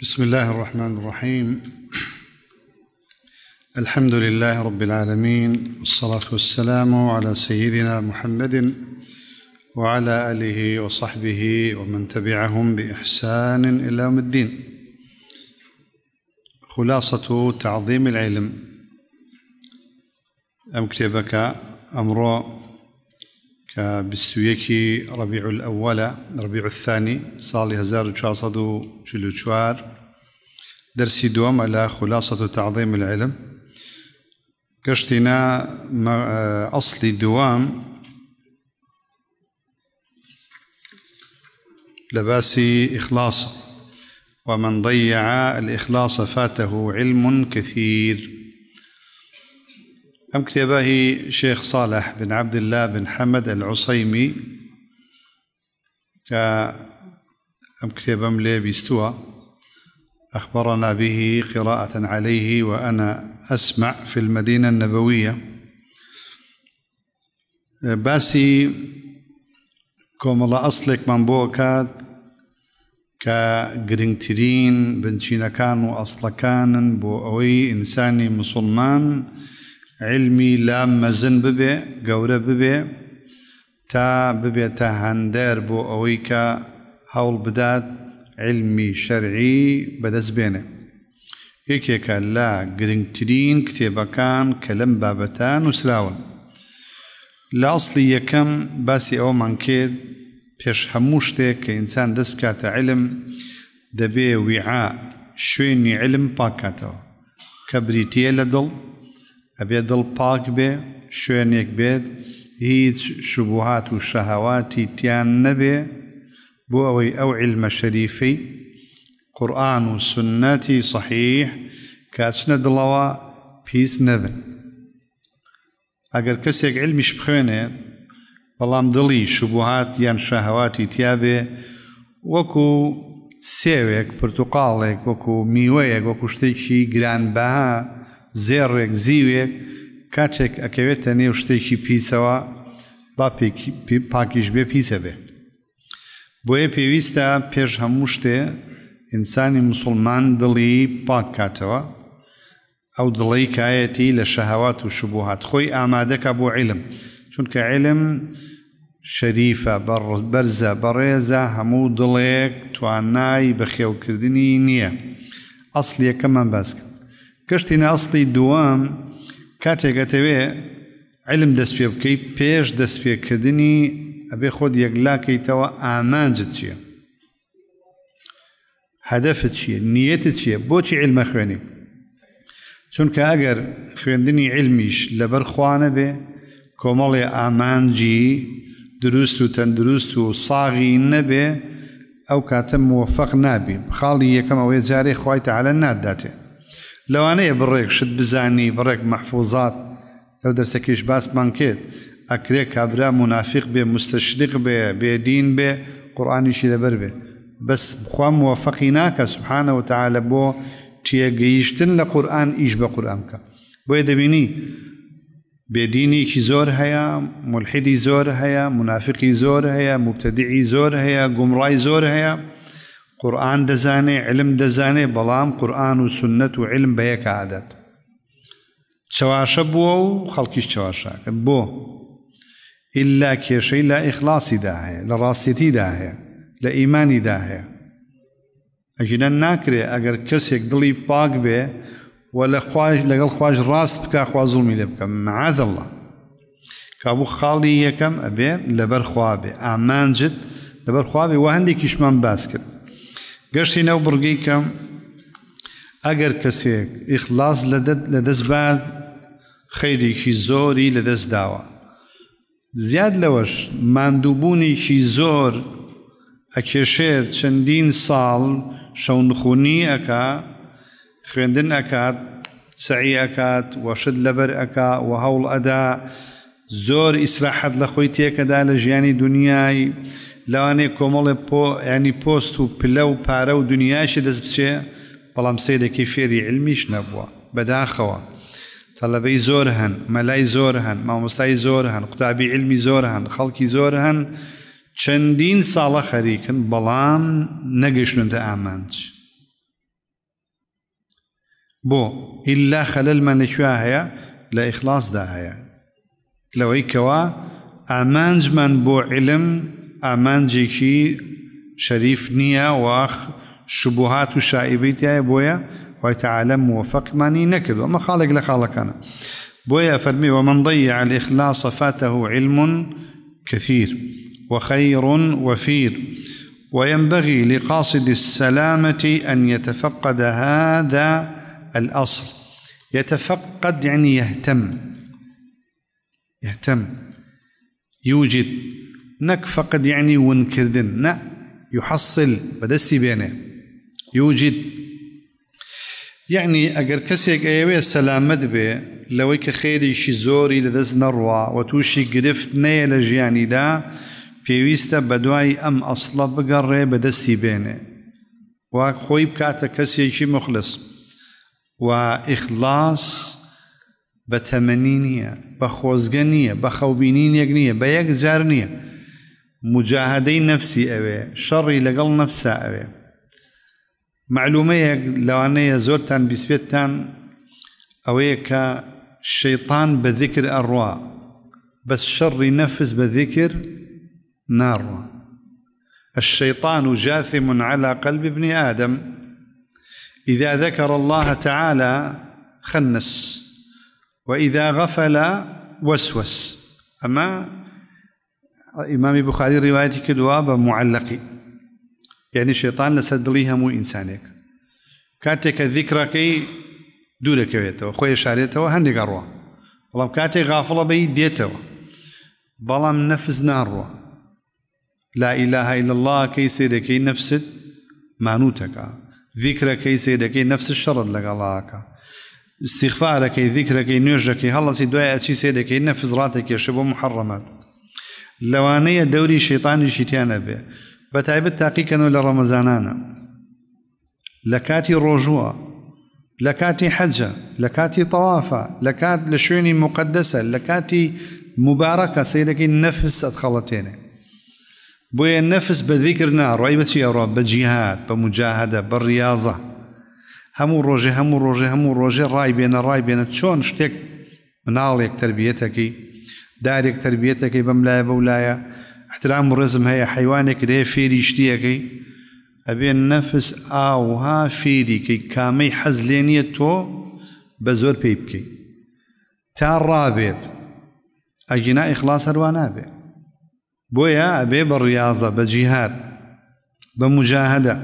بسم الله الرحمن الرحيم الحمد لله رب العالمين والصلاه والسلام على سيدنا محمد وعلى اله وصحبه ومن تبعهم باحسان الى يوم الدين خلاصه تعظيم العلم ام كتبك امر کە آه، ربيع ڕبیع ئەوەلە ڕبیع الثانی ساڵی شلو شوار درسي دوم على خلاصة تعظيم العلم گەشتینە آه، أصل دوام لباسي إخلاص ومن ضيع الإخلاص فاته علم كثير أم كتابه شيخ صالح بن عبد الله بن حمد العصيمي ك أم كتاب لي بيستوى أخبرنا به قراءة عليه وأنا أسمع في المدينة النبوية باسي كوم الله أصلك من بوكات كجرينترين بنشينكان وأصلكان بو أوي إنساني مسلمان علمی لام مەزن ببێ گەورە ببێ تا ببێتە هەندەر بۆ ئەوەی کە هەوڵ بدات علمی شەرعی بەدەست بێنێ یەکێکە لا گرنگترین کتێبەکان کە لەم بابەتان وسراون لە ئەاصلی یەکەم باسی ئەومان کێت پێش هەموو شتێک کە ئینسان دەست بکاتە علم دەبێ ویعا شوێنی علم پاکاتەوە کە بریتە لە دڵ ئەبێ دڵ پاک بێ شوێنێک بێت هیچ شوبهات و شەهاواتی تیان نەبێ بۆ ئەوەی ئەو علمە شەریفی قورآن و سنەتی صحیح کاچنە دڵەوە پیس نەبن ئەگەر کەسێک علمیش بخوێنێت بەڵام دڵی شوبهات یان شەهاواتی تیاابێ وەکو سێوێک پرتوقاڵێک وەکو میوەیەک وەکو شتێکی گرانبها زێڕێک زیوێک کاتێک ئەکەوێتە نێو شتێکی پیسەوە با پاکیش بێ پیسە بێ بۆیە پێویستە پێش هەموو شتێ ئینسانی مسلمان دڵی پاک کاتەوە ئەو دڵی کایەتی لە شەهاوات و شبوهات خۆی ئامادەکە بۆ عیلم چونکە عیلم شەریفە بەرزە بەڕێزە هەموو دڵێک توانای بەخێوکردنی نییە ئەسلیەکەمان باس کرد گەشتی ناڵستی دووەم کاتێکەتەوێ علم دەست پێ بکەیت پێش دەست پێکردنی ئەبێ خۆت یەکلاکەیتەوە ئامانجت چییە هەدەفت چییە نیەتە چییە بۆچی علمە خوێنی چونکە ئەگەر خوێندنی علمیش لەبەر خوانە بێ کۆمەڵێ ئامانجی دروست و تەندروست و ساغی نەبێ ئەو کاتە موفق نابی خاڵی یەکەم ئەوەیە جارێ خخوایتە علە ناداتێ لەوانەیە بڕێک شت بزانی بڕێک مەحفوظات لەو دەستەکیش باسمان کرد ئەکرێ کابرا منافق بێ مستەشریق بێ بێدین بێ قورآانیشی لەبەر بێ بەس بخوام موەفەقی ناکە سوبحانەوە تعاالە بۆ تێگەیشتن لە قورآن ئیش بە قورآانکە بۆیە دەبینی بێدینێکی زۆر هەیە ملحدی زۆر هەیە منافقی زۆر هەیە مبتەدیعی زۆر هەیە گومڕای زۆر هەیە قورآن دەزانێ علم دەزانێ بەڵام قورآن و سنت و علم بەیەک عادەت چەواشە بووە و خەڵکیش چەواشاکە بۆ ئللا کێشەی لە ئیخلاسیدا هەیە لە ڕاستیتیدا هەیە لە ئیمانیدا هەیە ئەگینە ناکرێ ئەگەر کەسێک دڵی پاک بێ و لە لەگەڵ خوۆش ڕاست بکە خوازڵمی لێ بکەم معادڵە کابوو خاڵی یەکەم ئەبێ لەبەر خوابێ ئامانجد لەبەر خوابێ و هەندێکیشمان باس کرد گەشتی نەو بڕگی کەم ئەگەر کەسێک ئیخلاص لە دەستبات خەیرێکی زۆری لە دەست داوە زیاد لەوەش مادووبوونیکی زۆر ئەکێشێت چەندین ساڵ شەونخونی ئەکا خوێندن ئەکات سعی ئەکات وەشت لەبەر ئەکا و هەوڵ ئەدا زۆر ئیسراحەت لە خۆی تێکەدا لە ژیانی دنیای لەوانەیە کۆمەڵێ پۆ ینی پۆست و پلە و پارە و دنیاشی دەست بچێ بەڵام سیدەکەی فێری علمیش نەبووە بەداخەوە تەلەبەی زۆر هەن مەلای زۆر هەن مامۆستای زۆر هەن قوتابی علمی زۆر هەن خەڵکی زۆر هەن چەندین ساڵە خەریکن بەڵام نەگەشتنتە ئامانچ. بۆ ئللا خەلەلمان لەکوێ هەیە لە ئیخلاسدا هەیە كوا امانج من بو علم عیلم كي شريف نيا واخ شبهات و شائبەی تایە بۆیە خۆتەعاالە موفقمانی نەکرد ئەمە خاڵێک لە انا بويا فرمي ومن ضيع الاخلاص فاته علم كثير وخير وفير وينبغي لقاصد السلامة أن يتفقد هذا الأصل يتفقد يعني يهتم يهتم يوجد نك فقد يعني ونكردن نا يحصل بدستي بينه يوجد يعني اگر كسيك ايوه سلامت به لو خيري شي زوري لدز نروى وتوشي قرفت نيل جياني دا بيويستا بدواي ام اصلا بگەڕێ بدستي بينه وخويب كاتا بکاتە شي مخلص واخلاص بە تەمەنی نییە بە خۆزگە نییە بە خەوبینی یەک نییە بە یەک جار نییە مجاهدەی نفسی ئەوێ شەڕی لەگەڵ نەفسا ئەوێ معلومەیەک لەوانەیە زۆرتان بیسپێتتان ئەوەیە کە شەیطان بە ذکر ئەڕوا بەس شەڕی نەفس بە ذکر ناڕوا الشيطان جاثم على قلب ابن آدم إذا ذكر الله تعالى خنس وإذا غفل وسوس أما إمام بخاري روايتي كدوا بمعلقي يعني شيطان ليها مو إنسانك كاتك ذكرك دوورەکەوێتەوە كويتو خوي هەندێک ئەڕوە والله كاتك غافلة بي دێتەوە بلام نفس ناڕوە لا إله إلا الله كي سيدكي نفس مانوتك ذكرك كي سيدكي نفس الشرد لك الله استیخفارەکەی ذیکرەکەی نوێژەکەی هەڵەسی دوای ئەچی سێدەکەی نەفزڕاتێکێشە بۆ محڕەمە لەوانەیە دەوری شێطانی شیتیانە بێ بە تایبەت تاقیکەنەوە لە ڕەمەزانانە لە کاتی ڕۆژووە لە کاتی حەجە لە کاتی تەوافە لە کات لە شوێنی مقدسە لە کاتی مبارەکە سیرەکەی نەفس ئەتخەڵەتێنێ بۆیە نەفس بە ذیکردنا ڕای بەچی ئەوڕۆ بە جیهات بە مجاهدە بە ریاضە هەموو ڕۆژێ هەموو ڕۆژێ هەموو ڕۆژێ ڕای بێنە ڕای بێنە چۆن شتێک مناڵێک تربیەتەکەی دارێک تربیەتەکەی بەم لایە بەو لایە احترام و ڕزم هەیە حیوانێک لێ فێری شتیەکەی ئەبێ نەفس ئاوها فێریکەی کامەی حەز لێ نییە تۆ بە زۆر پێی بکەیت تا ڕابێت ئەگینا ئیخلاس هەروە نابێت بۆیە ئەبێ بە ڕاضە بە جیهات بە مجاهدە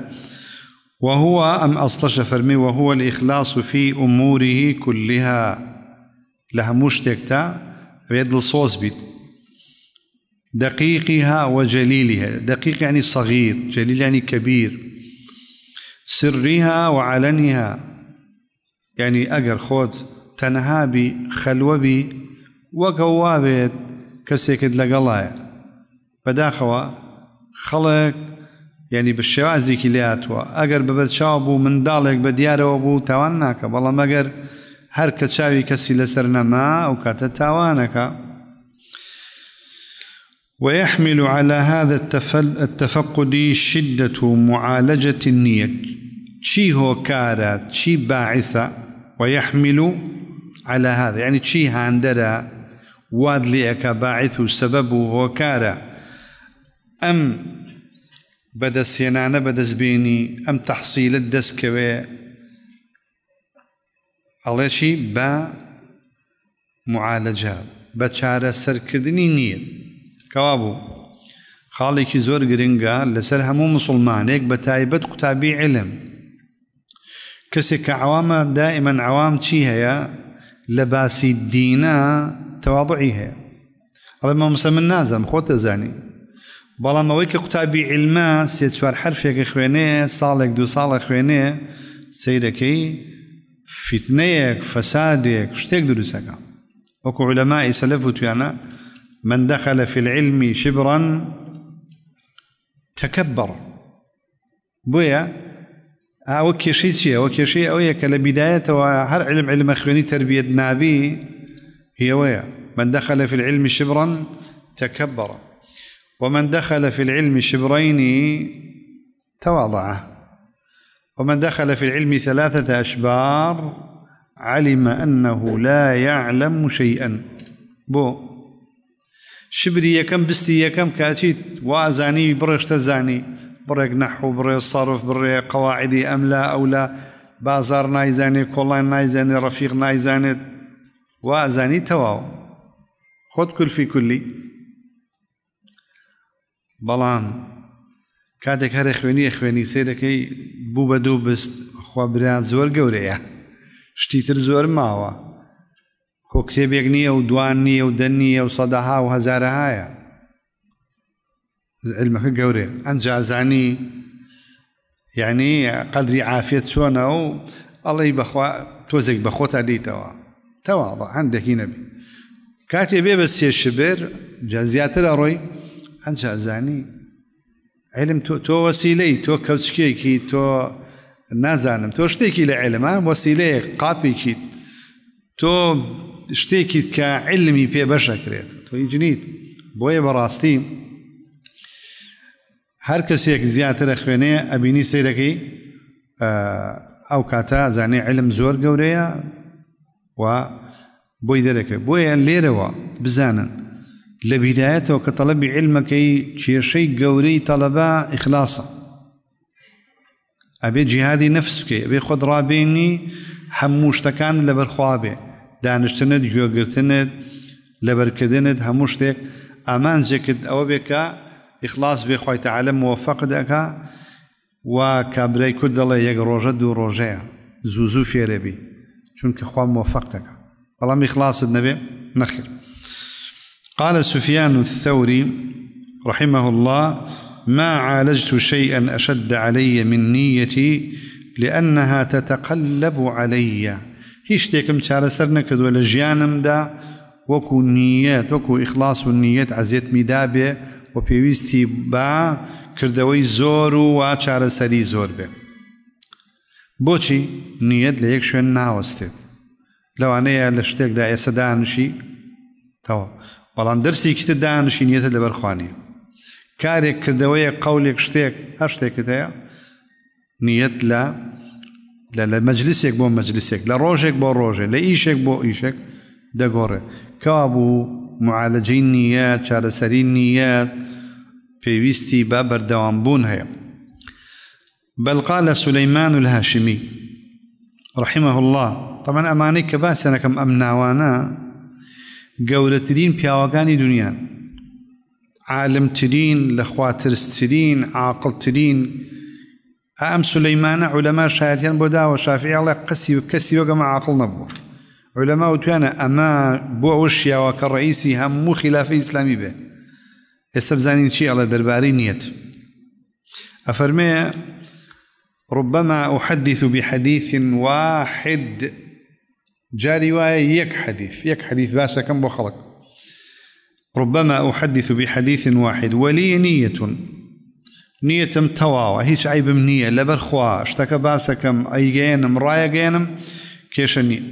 وهو أم أصلش فرمي وهو الإخلاص في أموره كلها لها تكتا بيد الصوص بيت دقيقها وجليلها دقيق يعني صغير جليل يعني كبير سرها وعلنها يعني أجر خود تنهابي خلوبي وقوابت كسيكد لقلايا بداخوا خلق يعني بالشوازي شێوازێکی لاتوە اگر بەبەت شابو من دالك بديار ابو بوو والله ما بەڵام هر كشاوي كسي لسرنا ما او كات ئەو ويحمل على هذا التفل التفقد شدة معالجة النية شي هو كارا شي باعثة ويحمل على هذا يعني شي هاندرا وادلئك باعث سببه هو كارا أم بەدەستێنانە بەدەستبێنی ئەم تەحسیلت دەستکەوێ ئەڵێکی بە معالەجا بە چارە سەرکردنی نییە کەوا بوو خاڵێکی زۆر گرنگە لەسەر هەموو مسلمانێک بە تایبەت قوتابی علم کەسێک کە عوامە دائمەن عوام چی هەیە لە باسی دینە تەواضعی هەیە ئەڵێ مە مسلمان نازم خۆت دەزانی بەڵام ئەوەی کە قوتابی عیلمە سێ چوار حرفێکە خوێنێ ساڵێک دو ساڵە خوێنێ سیرەکەی فیتنەیەک فەسادێک شتێک دروستەکە وەکو علەمای سەلف وتویانە من دخل في العلم شبرا تكبر بويا ئەوە کێشەی شي ئەوە کێشەی ئەوەیە کە لە بیدایەتەوە هەر علم علمە تربيه نابي هي ويا من دخل في العلم شبرا تكبر ومن دخل في العلم شبرين تواضعه ومن دخل في العلم ثلاثة أشبار علم أنه لا يعلم شيئا بو شبري كم بستي كم كاتيت وازاني بڕێشتە زانی بڕێک نحو بڕێ صرف بڕێ قواعدي أم لا أو لا بازار كولان نايزاني رفيق نايزاني وازاني تواو خد كل في كلي بەڵام کاتێک هەرە خوێنی خوێنی سێرەکەی بوو بە دوو بست خۆبران زۆر گەورەیە شتیتر زۆر ماوە خۆ کتێبێک نییە و دوان نییە و دەن نییە و سەداها و هەزارەهایە علمەکە گەورێ ئەنجازانی یعنی قدری عافێت چۆنە و ئەڵی بەخوا تۆزێک بە خۆتا دیتەوە تەواڵە هەندێکی نەبی کاتێ بێ بە سێشبێر جازیاتر ئەڕۆی ئەنجازانی علم تۆ تۆ وەسیلەی تۆ کەوچکێکی تۆ نازانم تۆ شتێکی لە علمان وەسیلەیە قاپێکیت تۆ شتێکیت کە علمی پێ بەشەکرێت تۆ هیچنیت بۆیە بەڕاستی هەر کەسێک زیاترە خوێنەیە ئەبینی سیرەکەی ئەو کاتە زانێ علم زۆر گەورەیە و بۆی دەرەکە بۆیە لێرەوە بزانن لە بیدایەتەوە کە تەلەبی علمەکەی کێشەی گەورەی تەلەبا ئیخلاسە ئەبێ جیهادی نفس بکەی ئەبێ خۆت ڕابێنی هەموو شتەکان لەبەرخوابێ دانیشتنت گوێگرتنت لەبەرکردنت هەموو شتێک ئامان جێکرد ئەوە بێکە ئیخلاص بێخوایتە عالم موفق دەکا و کابرای کورد دەڵێ یەک ڕۆژە دوو ڕۆژەیە زوو زوو فێرەبی چونکە خوا مۆفق دەکە بەڵام ئیخلاصت نەبێ نەخیر قال سفيان الثوري رحمه الله ما عالجت شيئا أشد علي من نيتي لأنها تتقلب علي هیچ شتێکم چارەسەر نەکردووە لە ژیانمدا وەکو نیەت وەکو ئیخلاص و نیەت عزیێت میدا بێ و با كردوي زۆر و سري زور زۆر بوشي نيات نیەت لە یەک لو انا لەوانەیە لە شتێکدا ئێسەدانشی بەڵام دەرسی کتە دانشینیەتە لەبەرخوانی کارێک کردەوەیە قولێک شتێک هە شتێکت هەیە نیەت لە لە مەجلسێک بۆ مەجلسێک لە ڕۆژێک بۆ ڕۆژێ لە ئیشێک بۆ ئیشێک دەگۆڕێ کەوا بوو معالەجین نیە چارەسەری نیەت پێویستی بە بەردەوامبوون هەیە بەلقا لە سولەیمان و لە هاشمی ڕحیمە الله تەمەەن ئەمانەی کە باسێنەکەم ئەم ناوانە گەورەترین پیاوەکانی دنیان عالمترین لەخواترسترین عاقلترین ئەم سلەیمانە عولەما شایەتیان بۆ داوە شافعڵێ قسی کەسی وەگەمە عاقل نەبوو عولەما وتوانە ئەمە بۆ ئەو شیاوە کە ڕئیسی هەموو خلافی ئیسلامی بێ ئێستا بزانین چی ئەڵە دەربارەی نیەت أفرمي ربما أحدث بحديث واحد جاء رواية يك حديث يك حديث باسا كم بخلق ربما أحدث بحديث واحد ولي نية نية تواوى هيش عيب منية لبرخوا اشتكى باسا كم أي جينم رايا جينم كيشني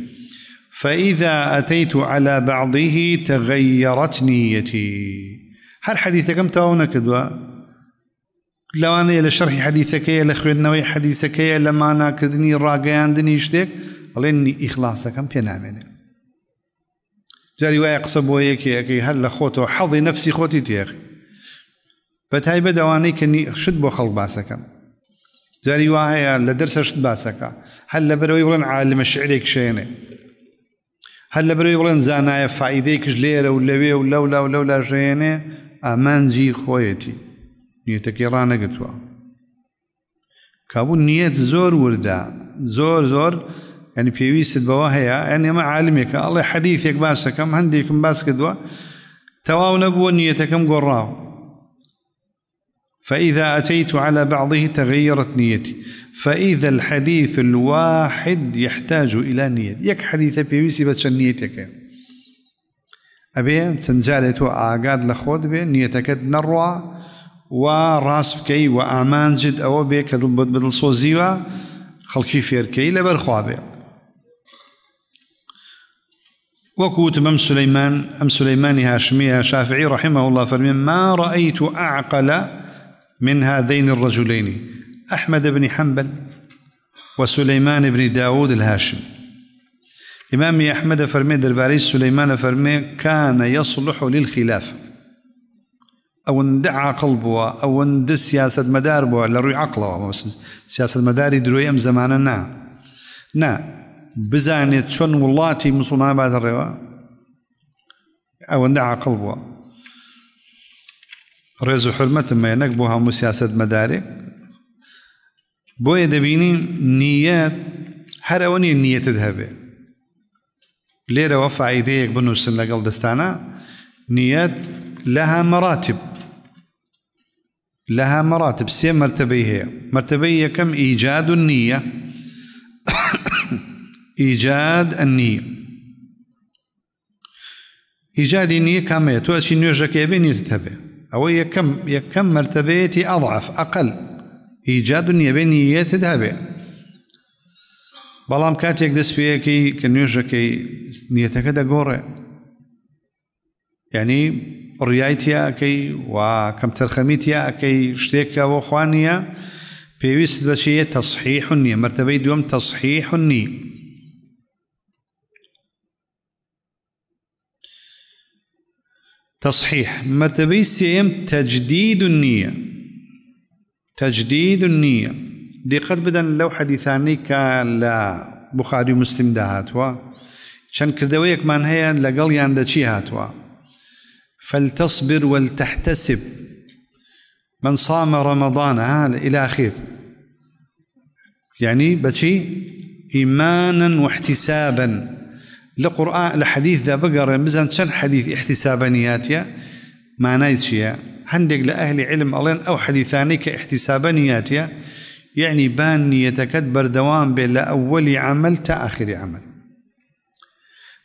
فإذا أتيت على بعضه تغيرت نيتي هل حديثك كم تواونا كدوا لو أنا إلى شرح حديثك إلى خويدنوي حديثك إلى لما أنا كدني راقيان عندني شتيك ئەڵێننی ئیخلاسەکەم پێنامێنێ جاری وایە قسە بۆ یەکێەکەی هەر لە خۆتەوە حەڵی نەفسی خۆتی تێخی بە تایبە داوانەی کەنی شت بۆ خەڵ باسەکەم جاری وا هەیە لە دەرسە شت باسەکە هەر لە بەرەوەی بڵێن عالمە شعرێک شوێنێ هەر لە بەرەوەی بڵێن زانایە فعیدەیەکش لێرە و لەوێ و لەو لەو لەو لا ژێنێ ئامانجی خۆیەتی نیەتەکی ڕانەگرتووە کابوو نیەت زۆر وردا زۆر زۆر ینی پێویستت بەوە يعني ما عالمك الله حديثك حەدیثێک كم هەندێکم باس کردووە تواو نبو نيتكم قراو فإذا أتيت على بعضه تغيرت نيتي فإذا الحديث الواحد يحتاج إلى نية يك حديث بيويسي بس نيتك أبي تنجالت وآقاد لخود بي نيتك نروى وراس بكي وآمان جد أو بي كدل بدل صوزيوا خلقي فيركي لبرخوا بيه وكو تمام سليمان أم سليمان هاشمي شافعي رحمه الله فرمي ما رأيت أعقل من هذين الرجلين أحمد بن حنبل وسليمان بن داود الهاشم إمام أحمد فرمي درباري سليمان فرمي كان يصلح للخلافة أو اندعى قلبه أو اند سياسة مداربه لروي عقله سياسة مداري دروي أم زمانا نعم نا بزاني تشن ولاتي مسلمان بعد الروا او نعقل قلبها رز حرمة ما ينك بوها مسياسة مداري بو دبيني نيات هر اوني نية تذهبه ليرة وفع ايديك بنو سن لقل دستانا نيات لها مراتب لها مراتب سيم مرتبه هي كم ايجاد النيه ئیجاد ئەنی ئیجادی نییە کامەیە تو ئەچی نوێژەکەی بێ نیت هەبێ ئەوە یەکەم یەکەم مرتبەیەتی ئەضعف ئەقل ئیجاد و نیەبێ نیەتت هەبێ بەڵام کاتێک دەست پێەکەی کە نوێژەکەی نیەتەکە دەگۆڕێ یعنی ڕیای تیاکەی و کەم تەرخەمی تیاکەی شتێکە بۆ خوانیە پێویست بەچێت تەصحیح نیە مرتبەی دووەم تەصحیح نی تصحيح مرتبة سيم تجديد النية تجديد النية دقت بدن لو حديثاني كلا بخاري مسلم ده هاتوا چەند کردەوەیەکمان هەیە يعني دەچی هاتوا فلتصبر ولتحتسب من صام رمضان إلى اخره يعني بشي إيمانا واحتسابا لقرآن لحديث ذا بقرة مزن شن حديث نياتيا ما نايتشيا هندق لأهل علم الله أو حديثاني نياتيا يعني بان يتكبر دوام بلا أول عمل تآخر عمل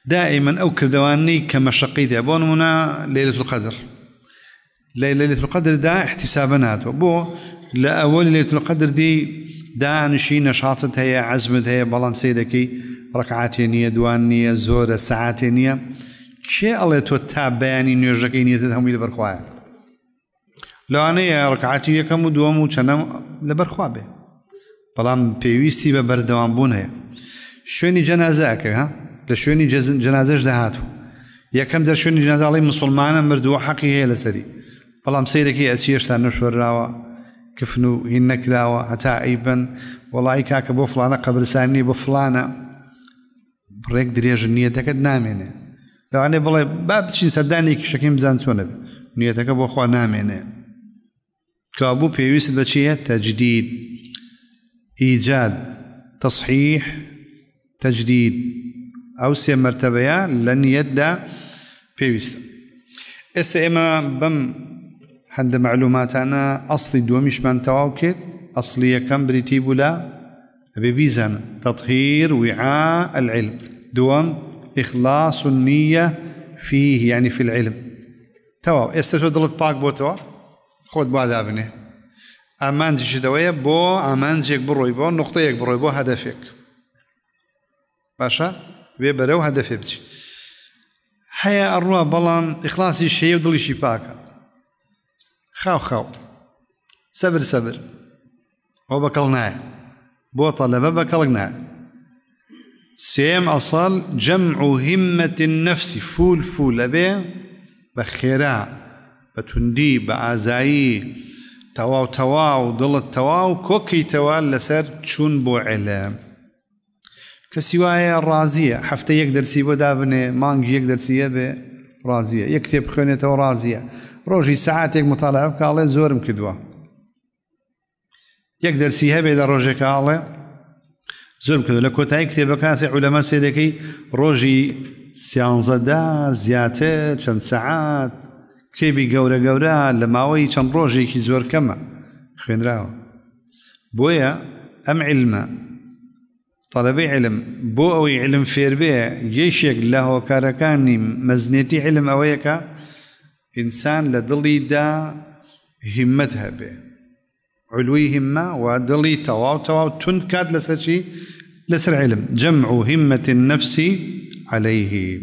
دائما أو كردواني شقيت بون منا ليلة القدر ليلة القدر دا احتسابناته بو لأول ليلة القدر دي دا نشي نشاطتها يا عزمتها يا بلام سيدكي ڕقعاتێ نییە دوان نییە زۆرە سعاتێ نییە کێ ئەڵێ تۆ تا بەیانی نوێژەکەی نیەتت هەمووی لە بەرخواە لەوانەیە ڕقعاتی یەکەم و دووەم و چەنەم لە بەرخوا بێ بەڵام پێویستی بە بەردەوام بوون هەیە شوێنی جەنازەکە ها لە شوێنی جەنازەش داهاتوو یەکەم دە شوێنی جنازاڵی مسلمانە مردووە حەقی هەیە لەسەری بەڵام سیرەکەی ئەچی هێشتا نەشوەراوە کفن و هین نەکراوە هەتا ئەیبن وڵی کاکە بۆ فلانە قەبرسانی بۆ فلانە ڕێک درێژە نیەتەکەت نامێنێ لەوانێ بڵێ با بچین سەردانێکی شەکەی بزان چۆنە نیەتەکە بۆخوا نامێنێ کابوو پێویست بەچیە تەجدید ئیجاد تصحیح تەجدید ئەو سێ مرتبەیە لە نیەتدا پێویستە ئێستا ئێمە بەم هەندە معلوماتانە ئەستی دووەمیشمان تەواو کرد ئەسلی یەکەم بریتی بوو لە أبي بيزانا تطهير وعاء العلم دوم إخلاص النية فيه يعني في العلم توا استشهد دلت باك بوتو خود بعد أبني أمانج جدوية بو أمانج يكبر بروي بو نقطة يكبر بروي بو هدفك باشا بيبرو هدفك بتشي حيا الروح بلان إخلاصي الشيء ودلي شي باكا خاو خاو سبر سبر هو بكالناي بۆ طەلبە بە کەڵک نایە سێم ئەسەڵ جەمع و هیمەتی نەفسی فول فول لەبێ بە خێرا بە توندی بە ئازایی تەواو تەواو دڵت تەواو کۆکەیتەوە لەسەر چوون بۆ عێلە کەسی وایە ڕازیە هەفتە یەک دەرسی بۆ دابنێ مانگ یەک دەرسیە بێ ڕازیە یەک کتێب بخوێنێتەوە ڕازیە ڕۆژی سعاتێک مطالعە بکڵێ زۆرم کردووە یەک دەرسی هەبێ لە ڕۆژێکە ئاڵێ زۆر کرد لە کۆتایی کتێبەکانسی عولەمە سێدەکەی ڕۆژی سیانزەدا زیاتر چەند سەعات کتێبی گەورە گەورە لە ماوەی چەند ڕۆژێکی زۆر کەمە خوێنراوە بۆیە ئەم علمە طلبی علم بۆ ئەوەی علم فێربێ یەشێک لە هۆکارەکانی مەزنێتی علم ئەوەیەکە ئینسان لە دڵیدا همت هەبێ علوي همه و واو تواو تند كاد لسر لسر علم جمع همة النفس عليه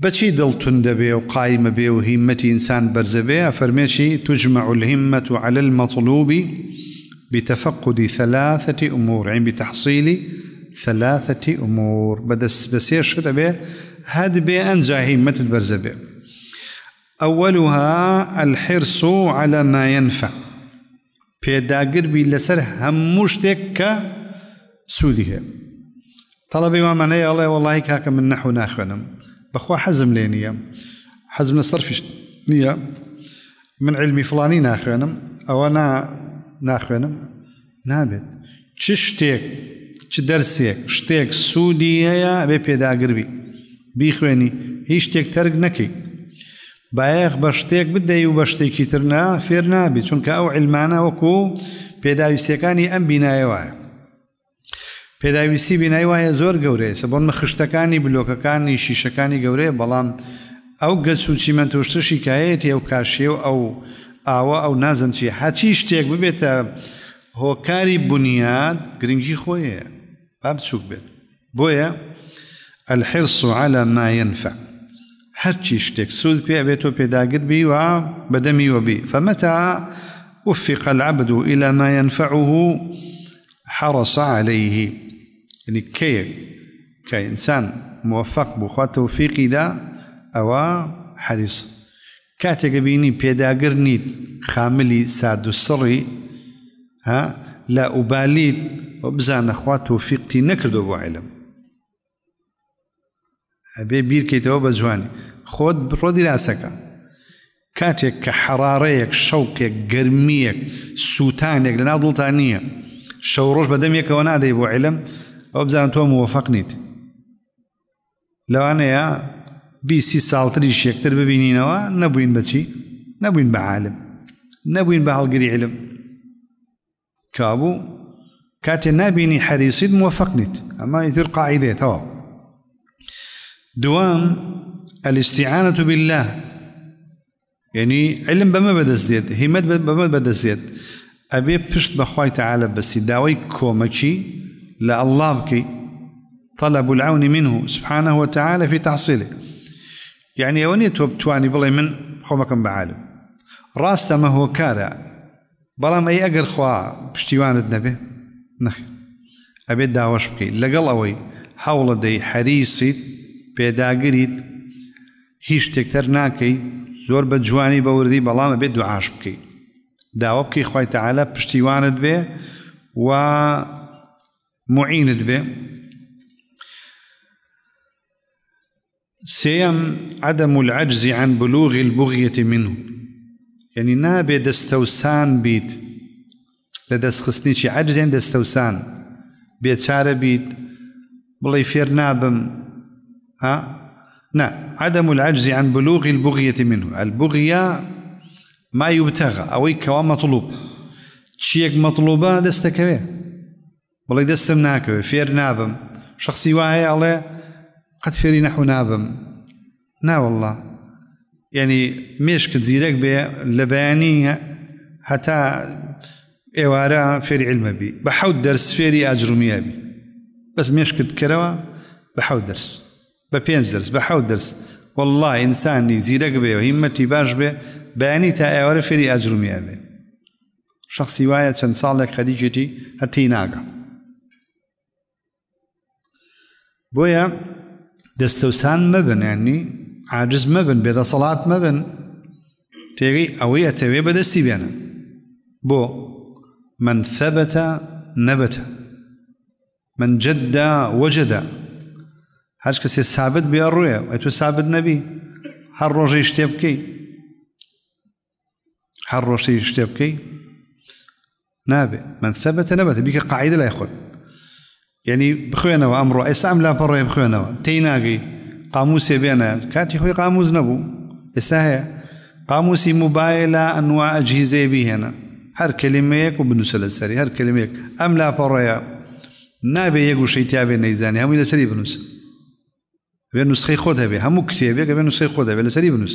بشي دل تند بی وقائمة قایم وهمة انسان برز بی تجمع الهمة على المطلوب بتفقد ثلاثة أمور يعني بتحصيل ثلاثة أمور بدس بسير شد بي هاد بي أنزع همة برز بي أولها الحرص على ما ينفع پێداگربی لەسەر هەموو شتێک کە سوودی هەیە تەڵەبی مامانەیە ئەڵێ وڵی کاکە من نەحو ناخوێنم بەخوا حەزم لێ نییە حەزم لە سەرفیش نییە من علمی فلانی ناخوێنم ئەوە ناخوێنم نابێت چ شتێک چ دەرسێک شتێک سوودی هەیە بێ پێداگربی بیخوێنی هیچ شتێک تەرگ نەکەی باەخ بە شتێک بدەی و بە شتێکی ترنا فێر نابی چونکە ئەو علمانە وەکو پێداویستەکانی ئەم بینایەوەە پێداویستی بینای وایە زۆر گەورەیە سە بۆن خشتەکانی بلۆکەکانی شیشەکانی گەورەیە بەڵام ئەو گەچوچی من تۆشتشی کایەتی ئەو کاشێ و ئەو ئاوە ئەو نازم چی حچی شتێک ببێتە هۆکاری بنیاد گرنگی خۆیە با بچووک بێت بۆیە الحرص على ما ينفع هەرچی شتێک سوود پێ ئەبێت و پێداگت بی و بەدەمی وەبی فمەتا وفق العبد إلى ما ينفعه حرص عليه يعني كي إنسان موفق بخوا توفيقي دا أو حريص كاتك بيني بيداقر نيت خاملي ساد السري ها لا أبالي وبزان أخوات توفيقتي نكردو بعلم ئەبێ بیرکەیتەوە بە بجواني خود بڕۆدی لاسەکە کاتێک کە حرارەیەک شەوکێک گرمیەک لنا دلتانية شوروش بدميك وانا دي بو علم بۆ تو ئەو نيت لو أنا يا بي سي ساڵتری شێکتر ببینینەوە نەبووین بەچی نەبووین بە عالم نەبووین بە هەڵگری علم كابو کابوو کاتێ نبینی حەریسیت موەفق نیت ئەمە ئیتر قاعدێتەوە دوام الاستعانة بالله يعني علم بما بەمە همت بما بدأ بەدەستێت أبي بشت بخواي تعالى بس داوي كومكي لا الله بكي طلب العون منه سبحانه وتعالى في تحصيله يعني أوني توب تواني بلي من خومكم بعالم راست ما هو كارع بلام أي أقر خوا بشتيوان النبي نخي أبي داوش بكي لقل أوي حول دي حريصي پێداگریت هیچ شتێکتر ناکەی زۆر بە جوانی بەوردی بەڵامە بێت دوعاش بکەیت داوا بکەی خی تەعاالە پشتیوانت بێ و معینت بێ سێم عدم العجزی عن بلوغی البغیەتی منه یعنی نابێ دەستەوسان بیت لە دەستخستنیی عجزێن دەستەوسان بێچارە بیت بڵی فێر نابم ها نعم عدم العجز عن بلوغ البغية منه البغية ما يبتغى أو كوا مطلوب چیەک مطلوبة دەستەکەوێ والله دستم ناکەوێ فير نابم شخصي واعي الله قد فيري نحو نابم نا والله يعني مش كتزيرك لە لباني حتى إوارا فێری علم بي بحود درس فيري أجرمي بي بس مش كتكروا بحود درس بە پێنج دەرس بە حەوت دەرس والله ئینسانی زیرەک بێ و هیمەتی باش بێ بەیانی تا ئێوەرە فێری ئەجرومیە بێ شخصی وایە چەند ساڵێک خەریجێتی هەتی ناگە بۆیە دەستەوسان مەبنێنی عاجز مەبن بێدەسەڵات مەبن تێگەی ئەوەی ئەتەوێ بەدەستی بێنن بۆ من ثبت نبت من جد وجد هاش کەسێ سابت بێ ڕوێ ئە تو سابت نەبی هەر ڕۆژەی شتێ بکەی هەر ڕۆژەی شتێ بکەی نابێ من ثبت نەبێت بیکە قاعده لای خۆت یعنی بخوێنەوە ئەمڕۆ ئێستا ئەم لاپەڕێ بخوێنەوە تی ناگەی قاموسێ بێنە کاتی خۆی قاموز نەبوو ئێستا هەیە قاموسی موبایلە ئەنوا ئەجیزێ بیهێنە هەر كلميك و بنووسە لەسەری كلميك ام لا لاپەڕەیە نابێ یەک وشەی تیاابێ نەیزانانی هەمووی بنو بنووسە وێ نوسخەی خۆت هەبێ هەموو کتێبێک بێ نوسخەی خۆ دەبێت لەسەری بنووس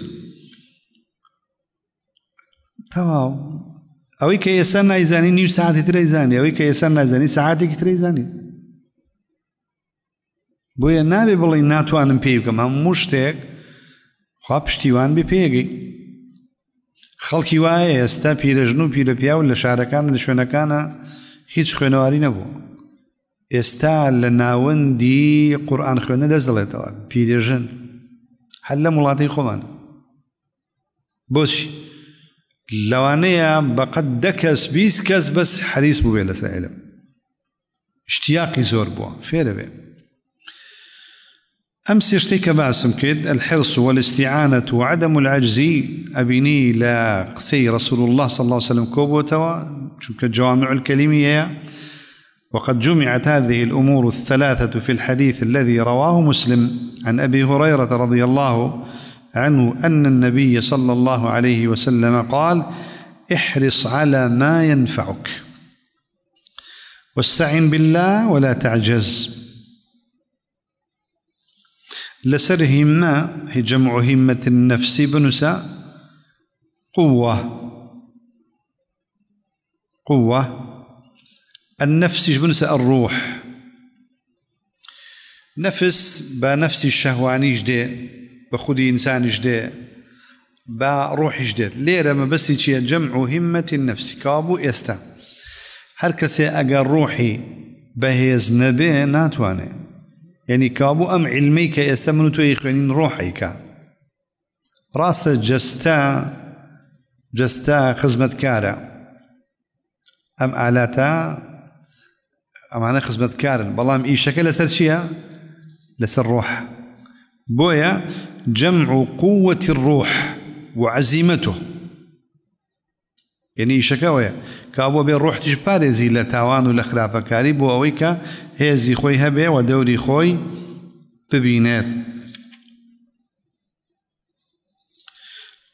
تەواو ئەوەی کە ئێستا نایزانی نیو ساعتی تری زانانی ئەوەی کە ئێستا نازانی سعاتێکی تری زانانی بۆیە نابێ بڵی ناتوانم پێی بکەم هەموو شتێک خوا پشتیوان بێ پێگەی خەڵکی وایە ئێستا پیرەژن و پیرە پیاو لە شارەکان لە شوێنەکانە هیچ خوێنەواری نەبوو ئێستا لە ناوەندی قرآن خوێنە دەست دەڵێتەوە پیرێژن هەل لە وڵاتی خۆمان بۆچی لەوانەیە بەقەت دەکەس بیست کەس بەس حریس بووێ لەسەر عێلم شتیاقی زۆر بووە فێرە بێ أمس شتێک کە باسم کرد الحرص والاستعانة وعدم العجز أبيني لا قسەی رسول الله صلى الله عليه وسلم کۆبووتەوە چونکە جوامع الكلمي هەیە وقد جمعت هذه الامور الثلاثه في الحديث الذي رواه مسلم عن ابي هريره رضي الله عنه ان النبي صلى الله عليه وسلم قال احرص على ما ينفعك واستعن بالله ولا تعجز لسر همة هي جمع همة النفس بنسى قوة قوة النفس جبنس الروح نفس با نفس الشهواني جدي بخودي إنسان جدي با روح جدي ليرة ما بس جمع همة النفس كابو يستا هركس كسي روحي بهيز نبي ناتواني يعني كابو أم علميك يستا تويخوانين روحي روحيك راست جستا جستا خزمت كارا أم آلاتا ئەمانە خزمەتکارن كارن ئیشەکە لەسەر چییە؟ لەسەر لسر بۆیە بويا جمع قوة الروح وعزيمته يعني یعنی ئیشەکەەوەە کا بۆ بێ ڕۆحتیش پارێزی زي لتاوان و لە خراپەکاری بۆ ئەوەی کە هێزی خۆی هەبێ و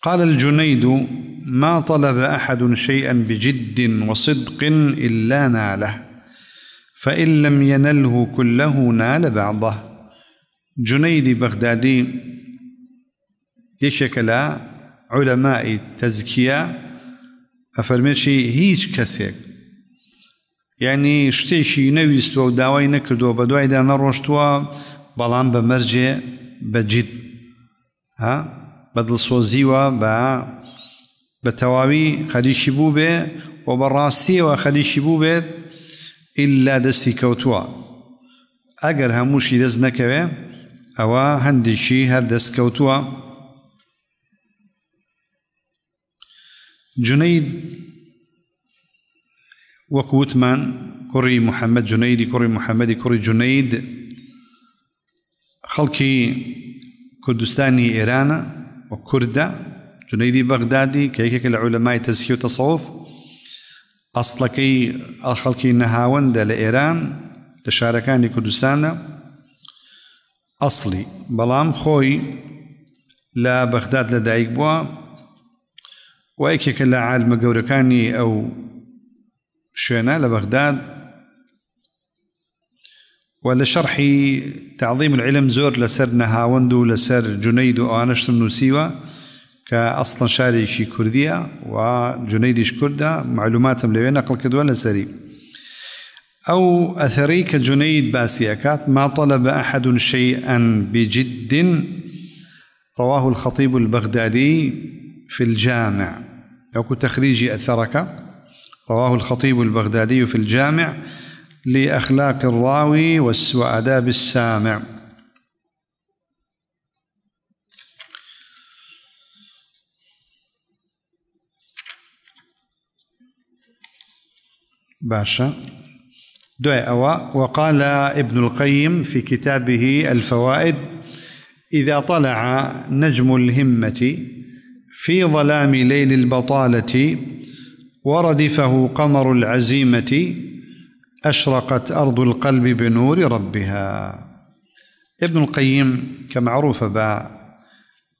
قال الجنيد ما طلب أحد شيئا بجد وصدق إلا ناله فإن لم ينله كله نال بعضه جنيدي بغدادي يشكلا علماء تزكية أفرميشي هيج كسيك يعني شتيشي نەویستوە و نكردو نەکردووە بە دوایدا نەڕۆشتووە بەڵام بجد ها بدل صوزيوا با بە بە بوبي خەریکی بوو بێ و إلا دستي كوتوا أجر هموش دزنا كوا أو هندي شي هر دست كوتوا جنيد وكوتمان كري محمد جنيد كري محمد كري جنيد خلقي كردستاني إيران وكردة جنيدي بغدادي كيكك العلماء تزكي وتصوف ئەسڵەکەی ئەخەڵکی نەهاوەندە لە ئێران لە شارەکانی کوردستانە ئەسلی بەڵام خۆی لە بەخداد لە دایک بووە و یەکێکە لە عالمە گەورەکانی ئەو شوێنە لە بەغداد لە شەرحی تعظیم العلم زۆر لەسەر نەهاوەند و لەسەر جونەید و ئانشتم نووسیوە كأصلا شاري شي کوردیە و جونەیدیش معلوماتهم معلوماتم نقل نەقل کردووە أو ئەو ئەثەرەی کە جونەید باسیەکات ماطەلە شيئا بجد رواه الخطيب البغدادي في الجامع يوكو تخريجي أثرك رواه الخطيب البغدادي في الجامع لأخلاق الراوي وآداب السامع باشا دعاء وقال ابن القيم في كتابه الفوائد إذا طلع نجم الهمة في ظلام ليل البطالة وردفه قمر العزيمة أشرقت أرض القلب بنور ربها ابن القيم كمعروف باع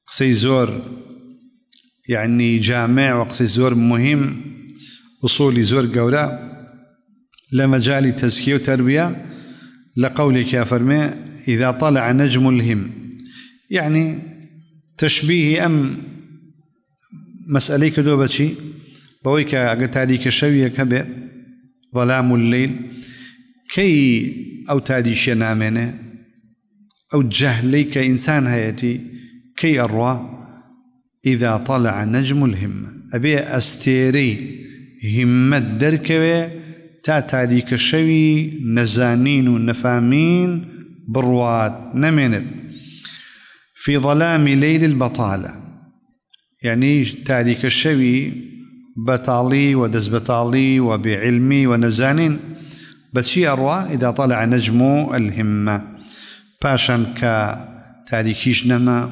قصي زور يعني جامع وقصي زور مهم أصولي زور قوله لمجال تزكية وتربية لقولك يا فرمي إذا طلع نجم الهم يعني تشبيه أم مسأليك كدو بشي بويك تاريك شوية كبير ظلام الليل كي أو تاريش نامنه أو جهليك إنسان هيتي كي أروى إذا طلع نجم الهم أبي أستيري همة دركوي تا تاریکە شەوی نەزانین و نەفامین بڕوات في ظلام ليل البطالة يعني تاريك الشوي بطالي ودز بطالي وبعلمي ونزانين بس شي أروى إذا طلع نجم الهمة باشا كتاريكيش نما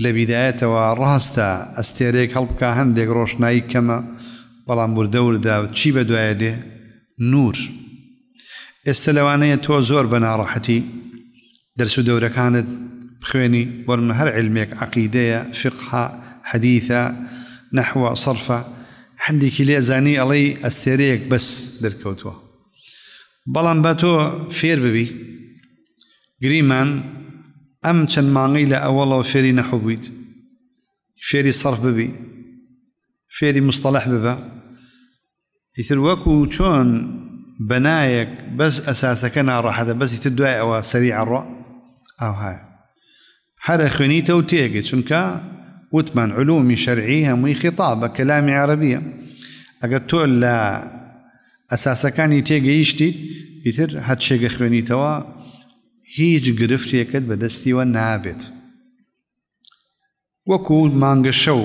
لبداية وراستا استيريك هلبكا هندك روشنايك كما بلان بردور دا تشي بدوايا نور استلوانية تو زور بنا راحتي ناڕەحەتی دورة كانت دەورەکانت بخوێنی علميك عقيدة فقه حديثة فقها صرفة عندي كلي زاني علي استريك بس بەس دەرکەوتووە بەڵام بە تۆ فێر ببی گریمان ئەم چەند مانگەی لە ئەوەڵەوە فيري نەحوو بوویت فيري سەرف ببي فێری ئیتر وەکو چۆن بەنایەک بەس ئەساسەکە ناڕەحەدە بەسی تر دوای ئەوە سەری عڕۆ ئاو هاە هەرە خوێنیتە و تێگە چونکە وتمان خطاب شەرعی عربية خیتاب تقول لا أساسا كان يتيجي يشتي ئەساسەکانی حد شيء هەت توا هيج هیچ يكد بدستي نابێت وكو مانجا شو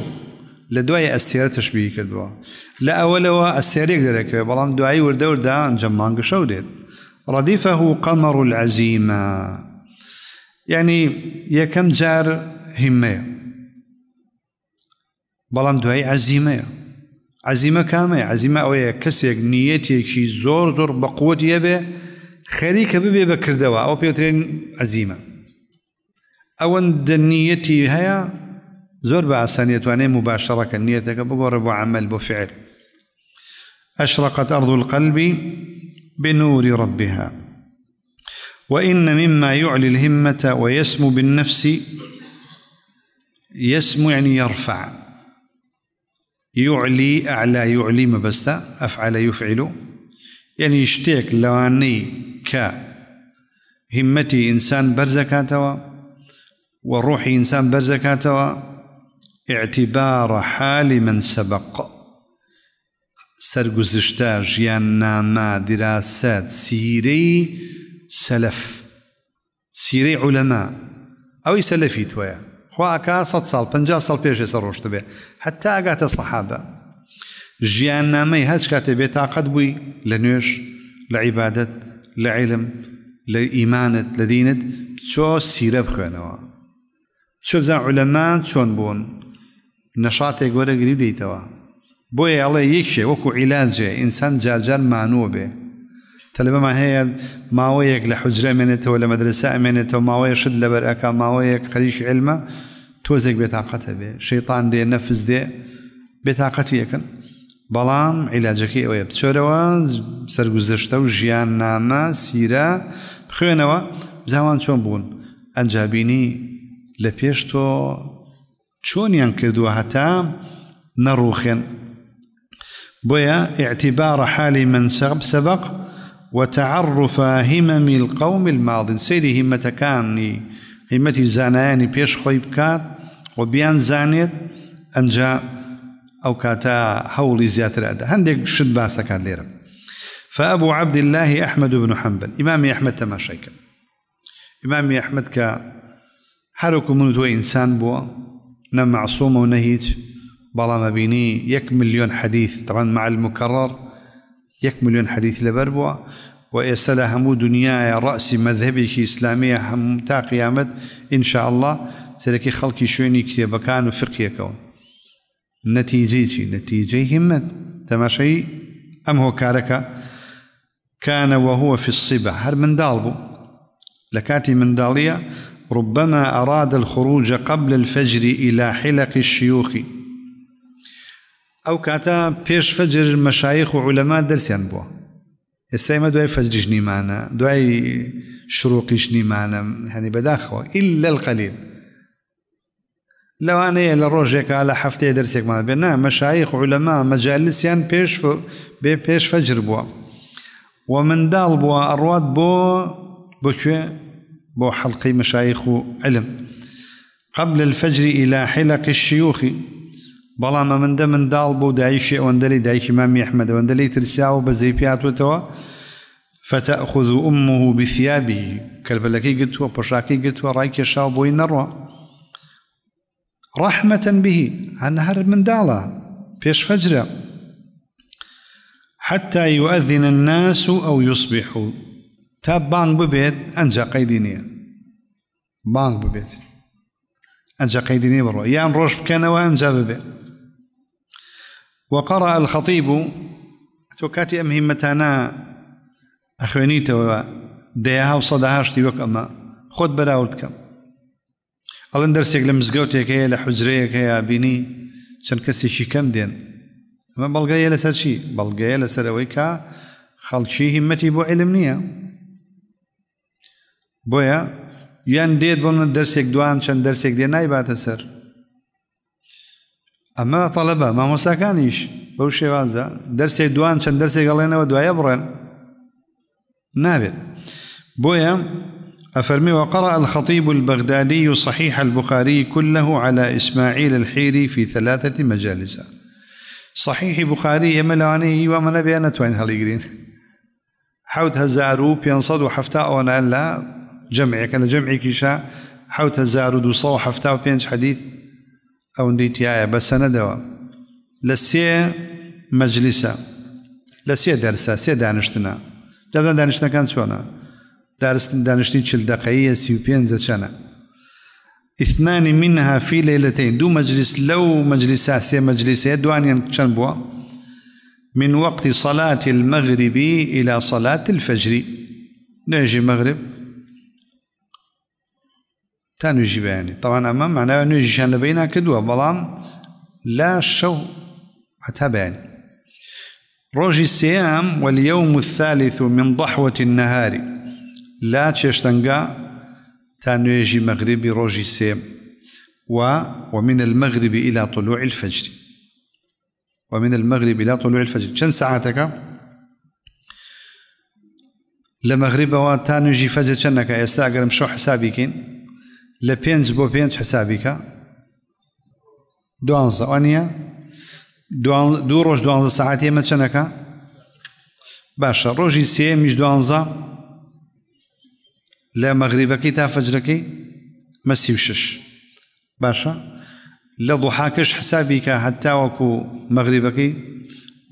لدوای استیارتش دوای ئەستێرە تشببیی کردووە و استیاریک ئەستێرێک دەرەکە بلند دوای ور دور دان جمعانگ شودید. ردیفه قمر العزیمە یعنی یکم جار همه. بلند دوای عزیمه. کامه عزیمەیە عزیمە کامەیە نیتی ئەوەیە زور زور با قوتیه به خیری که خەریکە بکرده و او پیوترین عزیمە ئەوەندە نیەتی هیا زور بە ئاسانیتوانێ مباشرة نیەتەکە بگۆڕە بۆ عمل أشرقت أرض القلب بنور ربها وإن مما يعلي الهمة ويسمو بالنفس يسمو يعني يرفع يعلي أعلى يعلي ما بس أفعل يفعل يعني يشتيك لواني ك همتي إنسان برزكاتوا وروحي إنسان برزكاتوا اعتبار حال من سبق سرگزشتا جیان ما دراسات سيري سلف سيري علماء او سلفی تویا خواه اکا ست سال پنجا سال پیش سر روشت بی حتی اگات صحابه جیان نامی هست که تبی لنوش لعبادت لعلم لإيمانت لدينت شو سيرة بخينوا شو بزا علماء شون بون نەشاتێک گۆرەگری دیتەوە بۆیە ئەڵێ یەکشێ وەکو عیلاجێ ئینسان جارجار مانووە بێ تەلبەمان هەیە ماوەیەک لە حجرە مێنێتەوە لە مەدرسە ئەمێنێتەوە ماوەیە شت لەبەر ئەک ماوەیەک خەریش علمە تۆزێک بێتاقەتە بێ شەیطان دێ نەفز دێ بێتاقەتی یەکەن بەڵام عیلاجەکەی ئەوەیە بچۆرەوە سەرگوزشتە و ژیان نامە سیرە بخوێنەوە زاوان چۆن بوون ئەنجابینی لە پێش تۆ یان کردو هەتا نروخن بویا اعتبار حال من سبق وتعرف همم القوم الماضي سيدي همتا كاني همتي زاناني بيش خويب كات وبيان زانيت أنجا أو كاتا حول زيادة أدا هندك شد باسك ليرة فأبو عبد الله أحمد بن حنبل امام أحمد تما تماشيك امام أحمد ك حركم من دو إنسان بو نم معصومه ونهيج بلا ما بيني يك مليون حديث طبعا مع المكرر یەک میلیۆن حديث لەبەر بووە و ئێستا مذهبي هەموو إسلامية ڕأسی مەذهبێکی إن شاء الله سلكي ئینشاء الله سەرەکی خەڵکی شوێنی كون نتيجي فقیەکەون نەتیجەی چی نەتیجەی همت تەماشەی ئەم كان وهو في الصبا هر من دالبو لكاتي من داليا ربما أراد الخروج قبل الفجر إلى حلق الشيوخ أو كاتا بيش فجر مشايخ وعلماء درسيان بوا استيما دعي جني معنا دعي جني معنا يعني بداخوة إلا القليل لو أنا إلى روجك على حفتي درسك معنا بينا مشايخ مجالس ين بيش بيش فجر بوا ومن دال بوا أرواد بو بو بو حلقي مشايخ علم قبل الفجر إلى حلق الشيوخ بەڵام ئەمەندە منداڵ بۆ دایشی ئەوەندەلی وندلي مامی ئەحمەد ئەوەندەلی ترسیا و بەزەی پیاتوێتەوە فتەخذ ئومه بثیابی کەلبەلەکەی قلت پۆشاکی گرتووە شاو کێشاو بۆی رحمة به عن هرب من دالا بيش فجر حتى يؤذن الناس أو يصبحوا تا بانگ ببێت ئەنج قەیدی نییە بانگ ببێت ئەنج قەیدینی بڕۆ یان ڕۆژ بکەنەوە ئەنج و وقرأ الخطيب تو کاتی همتانا هیمەتانە ئەخوێنیتەوە دەیەها و سەداهاشتی وەک ئەمە خۆت بەراورد کەم ئەڵەن دەرسێک لە مزگەوتێک هەیە لە حجرەیەک هەیە بینی چەند کەسێکی کەم دێن ئەمە بەڵگەیە لەسەر چی بەڵگەیە لەسەر ئەوەی کا خەڵکی همتی بو علم نییە بويا يان ديت بۆ درس يك دوان چەند اما طلبه ما سەر ئەمە تەڵەبە مامۆستاکانیش بەو درس يك دوان يك الله ينوى دوايا برن نابت بويا أفرمي وقرأ الخطيب البغدادي صحيح البخاري كله على إسماعيل الحيري في ثلاثة مجالس صحيح بخاري يملاني ومن بيانة وين هاليقرين حوت هزارو ينصد وحفتاء ونالا جمعي كان جمعي كيشا حوت هزار ودو صو حفتا وبينج حديث أو ايا بس أنا دوا لسيا مجلسة لسيا درسة سيا دانشتنا لابد دانشتنا كان شونا دارس دانشتين شل دقيقة سي وبينج شانا اثنان منها في ليلتين دو مجلس لو مجلسة سيا مجلسة دوانيا شنبوا من وقت صلاة المغرب إلى صلاة الفجر نجي مغرب تانو يجي يعني طبعا أما معناه أنه يجيشان لبينا كدوا بلام لا شو حتى يعني روجي سيام واليوم الثالث من ضحوة النهار لا تشتنقا تانو يجي مغربي روجي سيام و ومن المغرب إلى طلوع الفجر ومن المغرب إلى طلوع الفجر شن ساعتك لمغرب وتانو يجي فجر شنك يستأجر مشو حسابيكين لە پێنج بۆ پێنج حسابیکە دوانزە ئەنیە دوو ڕۆژ دوانزە ساعت ئێمە چەنەکە باشە ڕۆژی سێمیش دوانزە لە مەغریبەکەی تا فەجرەکەی مەسی شش باشە لە دوحاکەش حسابی کە هەتاوەکو مەغریبەکەی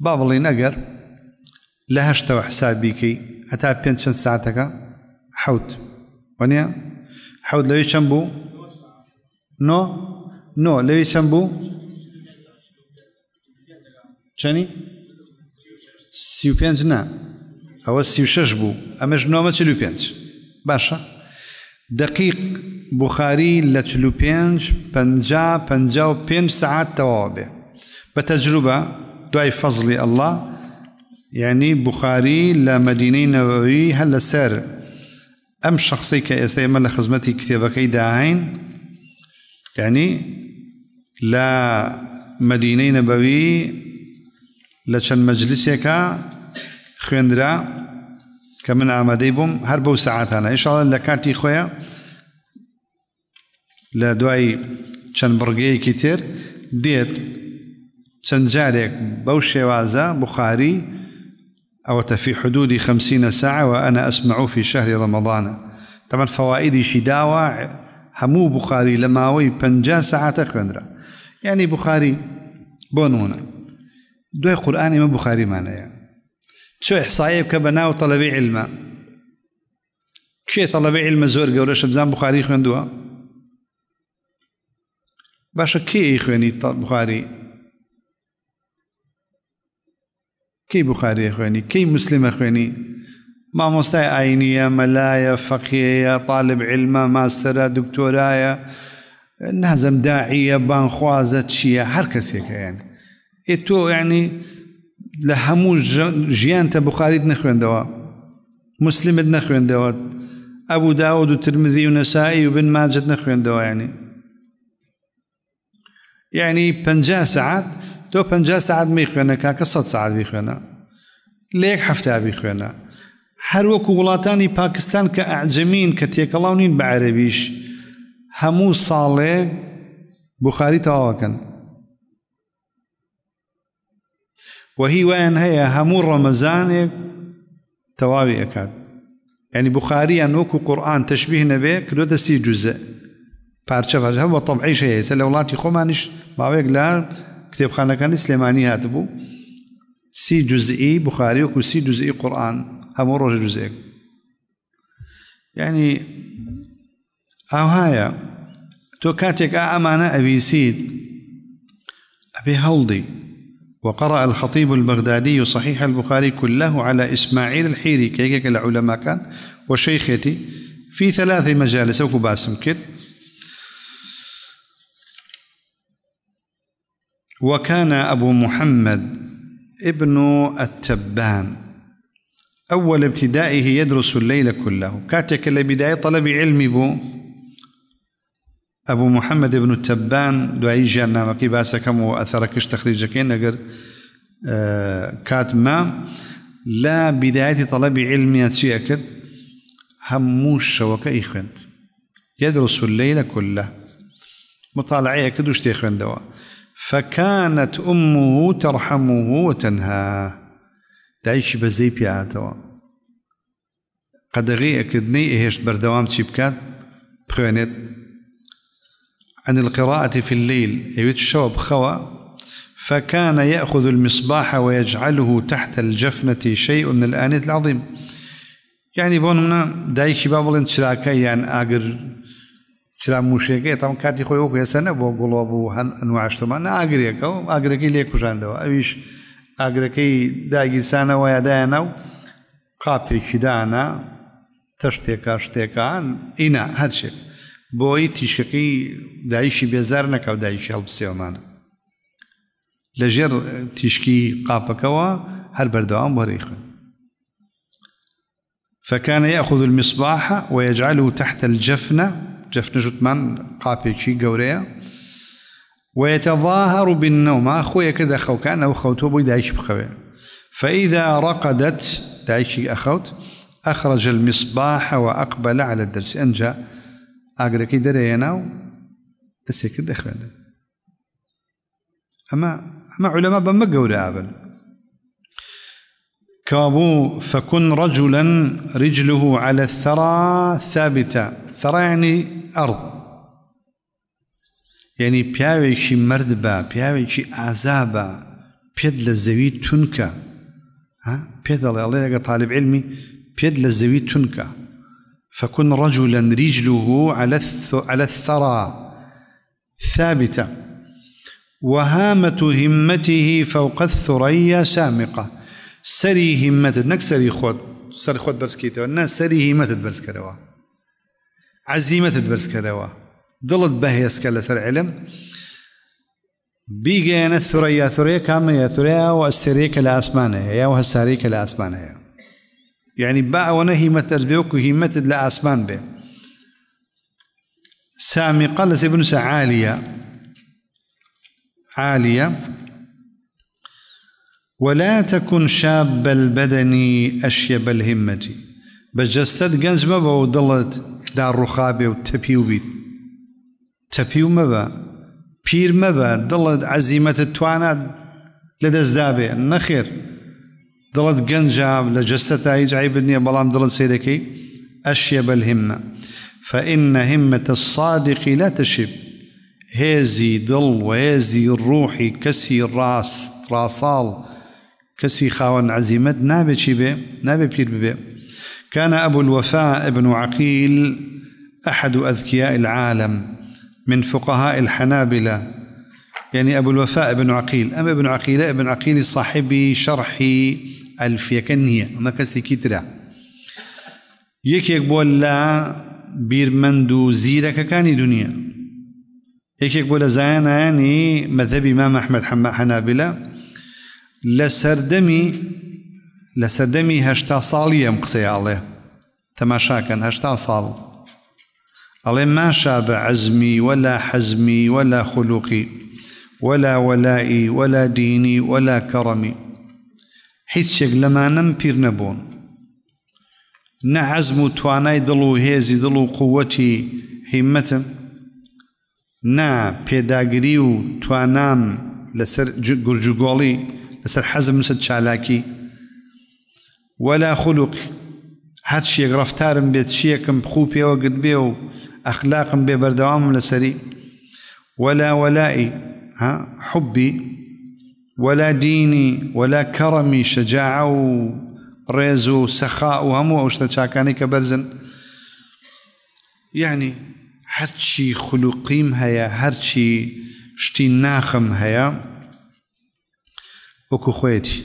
با بڵی نەگەر لە هەشتەوە حسابیکەی هەتا پێنج چەند ساعتەکە حوت وەنیە؟ حود لوي شامبو نو نو لوي شامبو چەند سيو چەنی نا ئەوە سيو و شەش بوو ئەمەش نۆمە چل و پێنج باشە دقیق بخاری لە چل و و پێنج سعات تەواو بتجربة دعي فضل الله يعني بخاري یعنی بخاری لە مدینەی نەوەوی ئەم شخصی کە ئێستا ئێمە لە خزمەتی کتێبەکەی داین ینی لە مدینەی نەبەوی لە چەند مەجلسێکە خوێندرا کە من ئامادەی بووم هەر بەو سعاتانە ئیشڵە لە کاتی خۆیە لە دوای چەند بڕگەیەکی تر دێت چەند جارێک بەو شێوازە بخاری أو في حدود خمسين ساعة وأنا أسمع في شهر رمضان طبعا فوائدي شداوة همو بخاري لماوي بنجا ساعة خندرة يعني بخاري بونونا دوي قرآن ما بخاري مانا يعني شو إحصائي كبناء طلبي علما كشي طلبي علم زور قورش بزان بخاري خندوها باشا كي خواني بخاري کەی بخارێ خوێنی کەی مسلمە ما مامۆستای ئاینیە مەلایە فەقیەیە طالب علمە ماستەرە دكتورايا نازم داعیە بانخوازە چییە هەر کەسێکیان ئێ تۆ یعنی لە هەموو ژیانتە دوا مسلم مسلمت دوا ابو داود و ترمزی و نەسایی و بن ماجد نەخوێندەوە ینی یعنی پ سعات تو پنجاه ساعت می که کاکە سە سعات لیک هفته لە هر هر ولاتانی پاکستان که اعجمین که تیکلاونین به عربیش همو هەموو بخاری بخاری و و و این هەموو همو رمزان تواوی اکاد یعنی بخاری قورآان یعنی تشببیه قرآن تشبیه نبی جوزە دستی جزه پرچه پرچه هم و طبعی شیه سلولاتی خومنش باویگ لار کتێبخانەکانی سلێمانی هاتبوو سی جزئی بخاری وەکو سی جزئی قورآن هەموو ڕۆژە جزەیەک ینی ئاهایە تۆ كاتك ئامانە ئەویسید أبي هولدي وقرأ الخطيب البغدادي صحيح البخاري كله على إسماعيل الحيري كيكك العلماء كان وشيختي في ثلاث مجالس وكباسم كت وكان أبو محمد ابن التبان أول ابتدائه يدرس الليل كله كاتك اللي بداية طلب علمي بو أبو محمد ابن التبان دعي جانا مكي باسكم وأثركش تخريجكين أقر آه، كات ما لا بداية طلب علمي أكد هموش شوكة إخوانت يدرس الليل كله مطالعة كدوش تيخوان دواء فكانت أمه ترحمه وتنهاه دايش بزي بياتوا قد غي أكدني إيش بردوام تشيبكات بخوانت عن القراءة في الليل يويت الشوب خوا فكان يأخذ المصباح ويجعله تحت الجفنة شيء من الآنية العظيم يعني بون هنا دايش بابلن تشراكي يعني آقر چرا موشەکە تام کاتی خۆی وەکو ێسەنە بۆ گوڵۆ بوو هەن نوعشتمان ئاگرێکەوە ئاگرەکەی لێکوژاندەوە ئەویش ئاگرەکەی داگیرسانەوە یادایە ناو قاپێکی دانا تەشتێکە شتێکان ئینا هەرشێک بۆی تیشکەکەی دایشی بێزار نەکەوت دایشی هەڵپسێومانە لەژێر تیشکی قاپەکەەوە هەر بەردەوام بەڕی خوێن فكان يأخذ المصباح ويجعله تحت الجفنة جەفتنژ قابي كي گەورەیە ويتظاهر بالنوم أخويا كذا كان أو خوتو بوي دايش بخوي فإذا رقدت دايش أخوت أخرج المصباح وأقبل على الدرس أنجا كي درينا أسيك الدخلان أما أما علماء بما قولا أبل كابو فكن رجلا رجله على الثرى ثابتة ثرى يعني الأرض يعني پیاوێکی شي مردبا پیاوێکی شي بە بيد لە تنكا ها بيد الله ئەگە تاالب علمی پێت لە زەوی تونکە فكن رجلا رجله على على الثرى ثابتة وهامة همته فوق الثريا سامقة سري همتت نك سري خود سري خود برسكيتو الناس سري همتت برسكروا عزیمەتت بەرزکەدەوە دڵت بەهێزکە لەسەر علم سر علم یاثورەیە کامە ثريا و يا ثريا ئاسمانەیە یا و هەسارێکە لە يعني باء ونهي ئەوەنە هیمەتەر وهي هیمەتت لە ئاسمان بێ سامقة التي بنس عالية عالية ولا تكن شاب البدن أشيب الهمة بجستد قنز ما بودلت دار رخابه و تپیو بید تپیو مبا و مەبە پیر مەبە دڵت عزیمەتت توانات لە دەستدا بێ نەخێر دڵت گەنجام لە جستە هیچ عیبت نییە بەڵام دڵت سێرەکەی ئەشیە فإن همة الصادق لا تشب هێزی ضل و هێزی كسي کەسی راسال كسي خاون عزيمت عزیمت نابێت چی بێ نابێ پیر ببێ كان أبو الوفاء بن عقيل أحد أذكياء العالم من فقهاء الحنابلة يعني أبو الوفاء بن عقيل أما ابن عقيل ابن عقيل صاحب شرح الفيكنية ما كسي كترة يك يك بولا بيرمندو زيرك كاني دنيا يك يك بولا زانا يعني مذهب إمام أحمد حنابلة لسردمي لە سەدەمی هەشتا ساڵی ئەم قسەیاڵێ تەماشاکەن هەشتا ساڵ ئەڵێ ماشا بە عزمی ولا حەزمی ولا خولوقی ولا ولائی ولا دینی ولا کەڕەمی هیچ شێک لەمانم پیر نەبوون نەعزم و توانای دڵ و هێزی دڵ و قوەتی هیمەتم نا پێداگری و توانام لەسەر گرجگۆڵی لەسەر حەزم لەسەر چالاکی ولا خلق حد غرفتارم رفتارم بيت شيكم بخوبي قد بيو أخلاقم ببردوام ولا سري ولا ولائي ها حبي ولا ديني ولا كرمي شجاعة وريزو سخاء وهم أو تشاكاني كبرزن يعني هاتشي خلقيم هيا هاتشي شتي ناخم هەیە وەکو خۆیەتی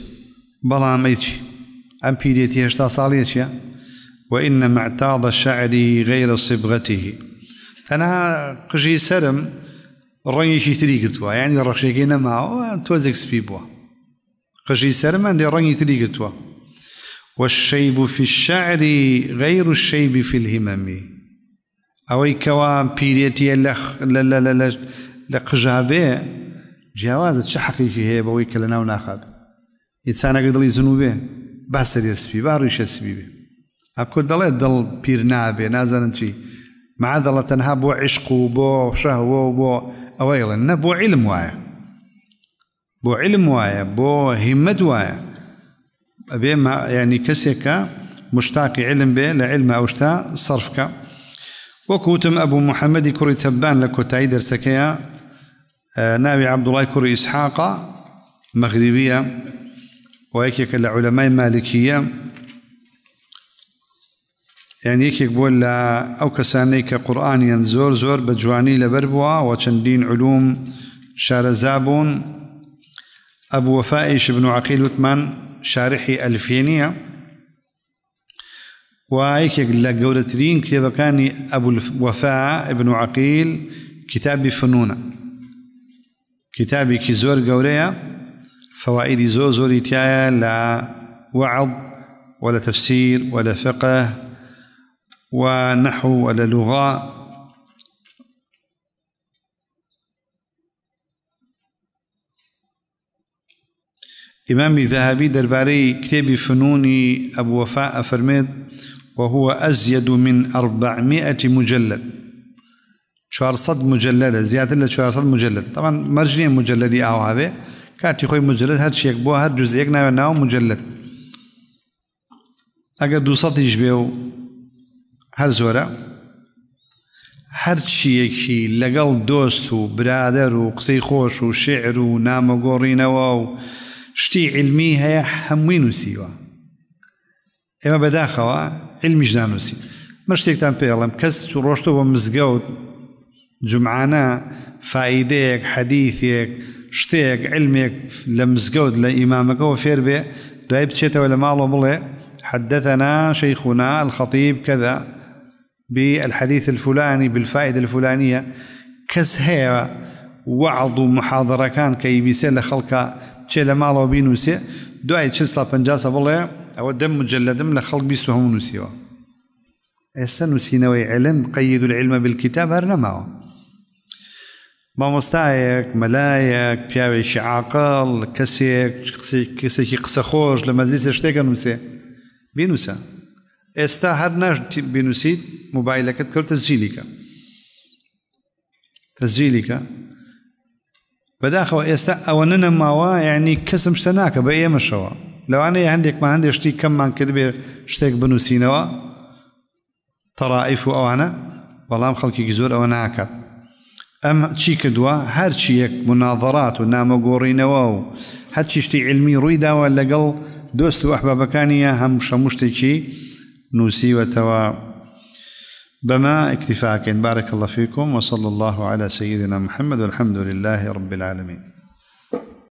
بەڵام ئەیچی أم بيريتي هشتا صاليتيا وإنما اعتاض الشعري غير صبغته أنا قجي سرم رني شي تري قلتوا يعني رخشي كينا ما توزك سبيبوا قجي سرم عندي رني تري قلتوا والشيب في الشعر غير الشيب في الهمم أو كوا بيريتي لخ لا لا لا لا قجابي جوازت شحقي فيه بويك لنا وناخذ إنسان قدر يزنو به باسەرێسپی با ڕیشەسبی بێ ئەکۆ دەڵێ دڵ پیر نابێ نازانن چی معادڵە تەنها بۆ عشق و بۆ شەهوە و بۆ ئەوەیڵن نە بۆ علم وایە بۆ علم وایە بۆ هیممەد وایە ئەبێ ینی کەسێکە مشتاقی علم بێ لە علمە ئەوشتا سرفکە وەکوتم ئەبوو محەممەدی کوڕی تەبان لە کۆتایی دەرسەکەیە ناوی عبدوڵای کوڕی ئیسحاقا مەغریبیە و یەکێکە لە عولەمای مالکیە یان یەکێک بووە لە ئەو کەسانەی کە قورآانیان زۆر زۆر بە علوم شارزابون أبو وفائش وەفائیش بن و عقیل وتمان شارحی ئەلفێنیە و یەکێک لە گەورەترین کتێبەکانی ئەبوو وەفا ابن عقيل عقیل فنونة كتابي كزور زۆر فوائد زۆر زۆری لا وعظ ولا تفسير ولا فقه ونحو ولا لغة إمام ذهبي درباري كتاب فنوني أبو وفاء أفرميد وهو أزيد من أربعمائة مجلد شوارصد مجلدة زيادة لشوارصد مجلد طبعا مرجني مجلدي أو هذا کاتی خۆی مجلت هەر شێک بۆ هەر جزەیەک ناوێ ناو مجلت ئەگەر دوسەیش بێ و هەر زۆرە هەر چیەکی لەگەڵ دۆست و برادەر و قسەی خۆش و شعر و نامەگۆڕینەوە و شتی علمی هەیە هەمووی نووسیوە ئێمە بەداخەوە علمیش نانووسی مە شتێکتان پێڵم کەس تو ڕۆشتەوە مزگەوت جمعانە فائیدەیەک حەدیثێک شتيك علمك لە لإمامك لە ئیمامەکەەوە فێر بێ دوای بچێتەوە حدثنا شيخنا الخطيب كذا بالحديث الفلاني بالفائدة الفلانية كس هي وعظ محاضرة كان كي بيسير لخلق تشي لمالو بينوسي دعي تشيل صلاة بنجاسة ئەوە أو مجلدم مجلد من بیست بيسوهم نووسیەوە ئێستا سينوي علم قيدوا العلم بالكتاب هەر مامۆستایەک مەلایەک پیاوێکی عاقل کەسێک کەسێکی قسە خۆش لە مەزیسە شتێکە نووسێ بینوسە ئێستا هەر ناش بینوسیت موبایلەکەت کەوتە زیلیکە تەزیلیکە بەداخەوە ئێستا ئەوە نەماوە یعنی کەسم شتە ناکە بە ئێمەشەوە لەوانەیە هەندێکمان هەندێشتی کەممان کرد بێ شتێک بنووسینەوە تەڕائف و ئەوانە بەڵام خەڵکی زۆر ئەوە ناکات ام چی کردووە هەرچیەک مناظرات و نامەگۆڕینەوە و هەر چیشتی علمی ڕوویداوە لەگەڵ دۆست و ئەحبابەکانیە هەموو شەموو و توا بما اكتفاء بارك الله فيكم وصلى الله على سيدنا محمد والحمد لله رب العالمين